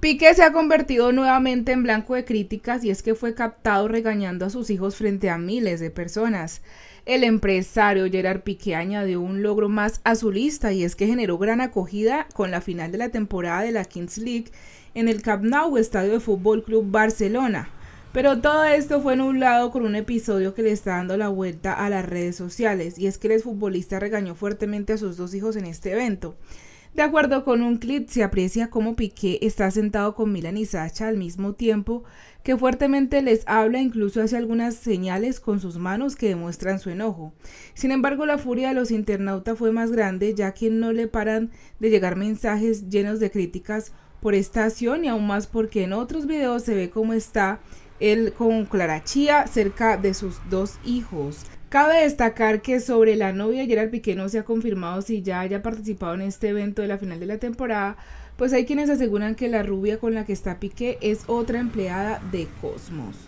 Piqué se ha convertido nuevamente en blanco de críticas y es que fue captado regañando a sus hijos frente a miles de personas. El empresario Gerard Piqué añadió un logro más a su lista y es que generó gran acogida con la final de la temporada de la Kings League en el Camp Nou Estadio de Fútbol Club Barcelona. Pero todo esto fue nublado con un episodio que le está dando la vuelta a las redes sociales y es que el futbolista regañó fuertemente a sus dos hijos en este evento. De acuerdo con un clip, se aprecia cómo Piqué está sentado con Milan y Sacha al mismo tiempo, que fuertemente les habla, incluso hace algunas señales con sus manos que demuestran su enojo. Sin embargo, la furia de los internautas fue más grande, ya que no le paran de llegar mensajes llenos de críticas por esta acción y aún más porque en otros videos se ve cómo está él con Chia cerca de sus dos hijos. Cabe destacar que sobre la novia Gerard Piqué no se ha confirmado si ya haya participado en este evento de la final de la temporada, pues hay quienes aseguran que la rubia con la que está Piqué es otra empleada de Cosmos.